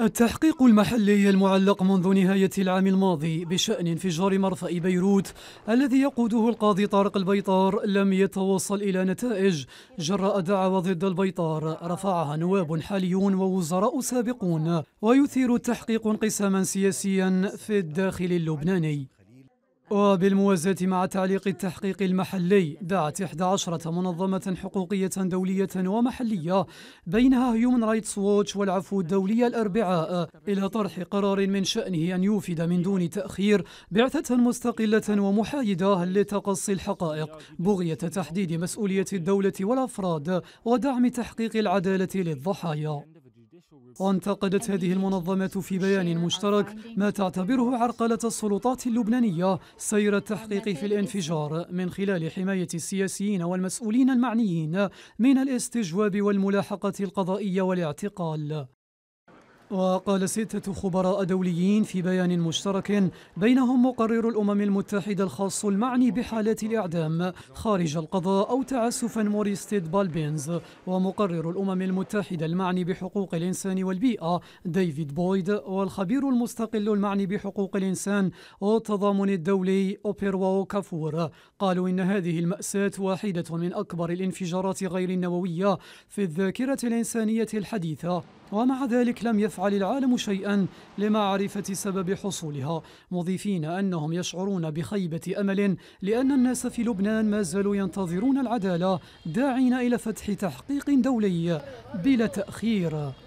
التحقيق المحلي المعلق منذ نهاية العام الماضي بشأن انفجار مرفأ بيروت الذي يقوده القاضي طارق البيطار لم يتوصل إلى نتائج جراء دعوى ضد البيطار رفعها نواب حاليون ووزراء سابقون ويثير التحقيق انقساما سياسيا في الداخل اللبناني وبالموازاة مع تعليق التحقيق المحلي دعت 11 منظمة حقوقية دولية ومحلية بينها هيومن رايتس ووتش والعفو الدولي الأربعاء إلى طرح قرار من شأنه أن يوفد من دون تأخير بعثة مستقلة ومحايدة لتقصي الحقائق بغية تحديد مسؤولية الدولة والأفراد ودعم تحقيق العدالة للضحايا وانتقدت هذه المنظمة في بيان مشترك ما تعتبره عرقلة السلطات اللبنانية سير التحقيق في الانفجار من خلال حماية السياسيين والمسؤولين المعنيين من الاستجواب والملاحقة القضائية والاعتقال وقال ستة خبراء دوليين في بيان مشترك بينهم مقرر الأمم المتحدة الخاص المعني بحالات الإعدام خارج القضاء أو تعسفا موريستيد بالبينز ومقرر الأمم المتحدة المعني بحقوق الإنسان والبيئة ديفيد بويد والخبير المستقل المعني بحقوق الإنسان والتضامن الدولي أوبيرواو كافور قالوا إن هذه المأساة واحدة من أكبر الانفجارات غير النووية في الذاكرة الإنسانية الحديثة ومع ذلك لم يفعل العالم شيئا لمعرفة سبب حصولها مضيفين أنهم يشعرون بخيبة أمل لأن الناس في لبنان ما زالوا ينتظرون العدالة داعين إلى فتح تحقيق دولي بلا تأخير